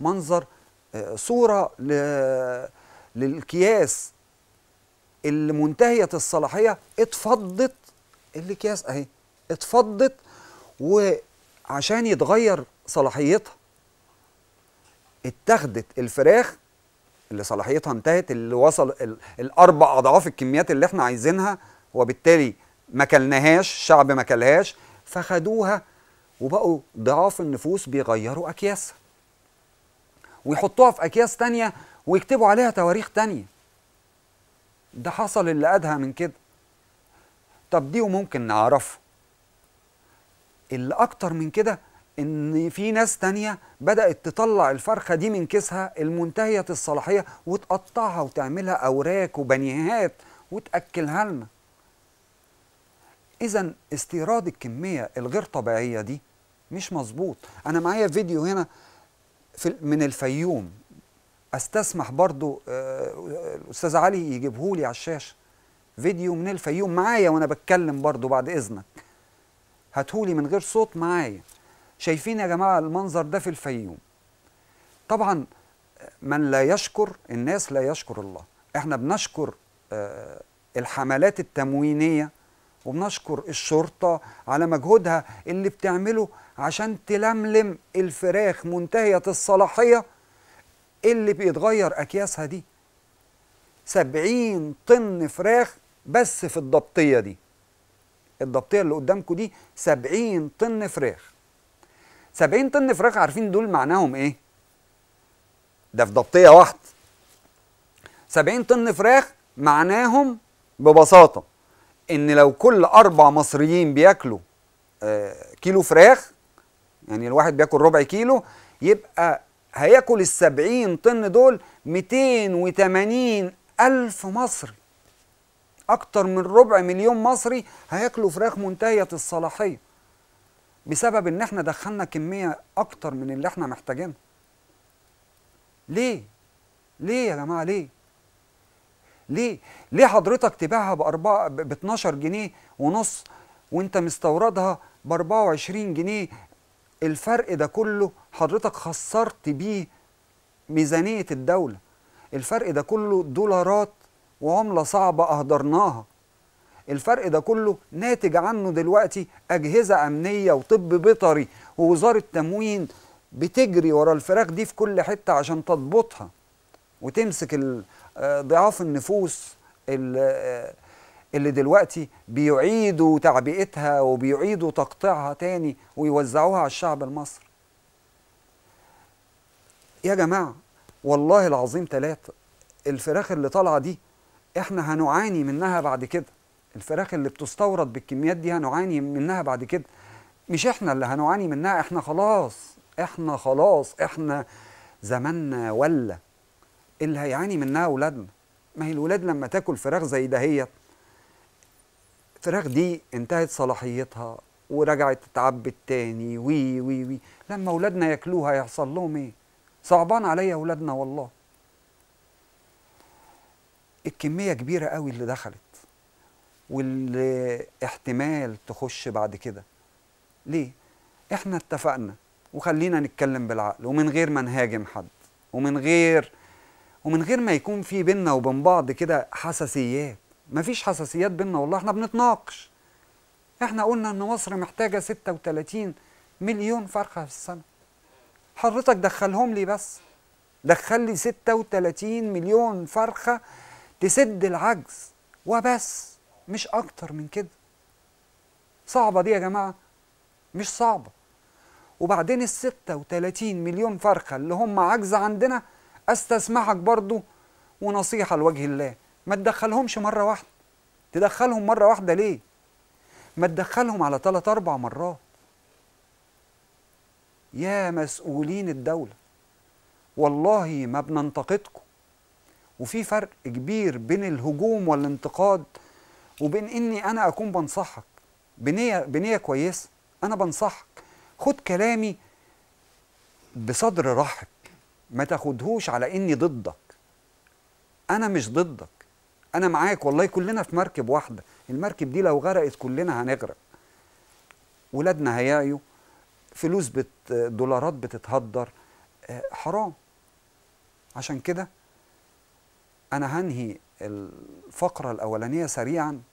منظر آه، صورة للكياس اللي منتهية الصلاحية اتفضت الاكياس اهي اتفضت وعشان يتغير صلاحيتها اتخذت الفراخ اللي صلاحيتها انتهت اللي وصل الاربع اضعاف الكميات اللي احنا عايزينها وبالتالي ما كلناهاش الشعب ما كلهاش فخدوها وبقوا ضعاف النفوس بيغيروا اكياسها ويحطوها في اكياس تانية ويكتبوا عليها تواريخ تانية ده حصل اللي ادهى من كده طب دي وممكن نعرفه اللي اكتر من كده ان في ناس تانية بدأت تطلع الفرخة دي من كيسها المنتهية الصلاحية وتقطعها وتعملها أوراك وبنيهات وتأكلها لنا إذا استيراد الكمية الغير طبيعية دي مش مظبوط أنا معايا فيديو هنا في من الفيوم استسمح برضو الاستاذ آه، آه، علي يجيبه لي على الشاشه فيديو من الفيوم معايا وانا بتكلم برضو بعد اذنك هاتهولي من غير صوت معايا شايفين يا جماعه المنظر ده في الفيوم طبعا من لا يشكر الناس لا يشكر الله احنا بنشكر آه، الحملات التموينيه وبنشكر الشرطة على مجهودها اللي بتعمله عشان تلملم الفراخ منتهية الصلاحية اللي بيتغير أكياسها دي سبعين طن فراخ بس في الضبطية دي الضبطية اللي قدامكم دي سبعين طن فراخ سبعين طن فراخ عارفين دول معناهم ايه ده في ضبطية واحدة سبعين طن فراخ معناهم ببساطة ان لو كل اربع مصريين بياكلوا آه، كيلو فراخ يعني الواحد بياكل ربع كيلو يبقى هياكل السبعين طن دول 280 ألف مصري أكتر من ربع مليون مصري هياكلوا فراخ منتهية الصلاحية بسبب إن إحنا دخلنا كمية أكتر من اللي إحنا محتاجينها ليه؟ ليه يا جماعة ليه؟ ليه ليه حضرتك تبيعها بأربعة ب 12 جنيه ونص وانت مستوردها ب 24 جنيه الفرق ده كله حضرتك خسرت بيه ميزانية الدولة الفرق ده كله دولارات وعملة صعبة أهدرناها الفرق ده كله ناتج عنه دلوقتي أجهزة أمنية وطب بيطري ووزارة تموين بتجري ورا الفراخ دي في كل حتة عشان تضبطها وتمسك آه، ضعاف النفوس آه، اللي دلوقتي بيعيدوا تعبئتها وبيعيدوا تقطيعها تاني ويوزعوها على الشعب المصري يا جماعة والله العظيم ثلاثة الفراخ اللي طالعة دي احنا هنعاني منها بعد كده الفراخ اللي بتستورد بالكميات دي هنعاني منها بعد كده مش احنا اللي هنعاني منها احنا خلاص احنا خلاص احنا زماننا ولا اللي هيعاني منها اولادنا ما هي الولاد لما تاكل فراخ زي دهيت الفراخ دي انتهت صلاحيتها ورجعت تتعبد تاني وي وي وي لما اولادنا ياكلوها يحصل لهم ايه صعبان عليا اولادنا والله الكميه كبيره قوي اللي دخلت واللي احتمال تخش بعد كده ليه احنا اتفقنا وخلينا نتكلم بالعقل ومن غير ما نهاجم حد ومن غير ومن غير ما يكون في بينا وبين بعض كده حساسيات مفيش حساسيات بينا والله احنا بنتناقش احنا قلنا ان مصر محتاجة 36 مليون فرخة في السنة حضرتك دخلهم لي بس دخل لي 36 مليون فرخة تسد العجز وبس مش اكتر من كده صعبة دي يا جماعة مش صعبة وبعدين ال 36 مليون فرخة اللي هم عجز عندنا استسمحك برضو ونصيحه لوجه الله ما تدخلهمش مره واحده تدخلهم مره واحده ليه ما تدخلهم على ثلاث اربع مرات يا مسؤولين الدوله والله ما بننتقدكم وفي فرق كبير بين الهجوم والانتقاد وبين اني انا اكون بنصحك بنيه بنيه كويسه انا بنصحك خد كلامي بصدر رحب ما تاخدهوش على اني ضدك انا مش ضدك انا معاك والله كلنا في مركب واحده المركب دي لو غرقت كلنا هنغرق ولادنا هيعيوا فلوس بت دولارات بتتهدر آه، حرام عشان كده انا هنهي الفقره الاولانيه سريعا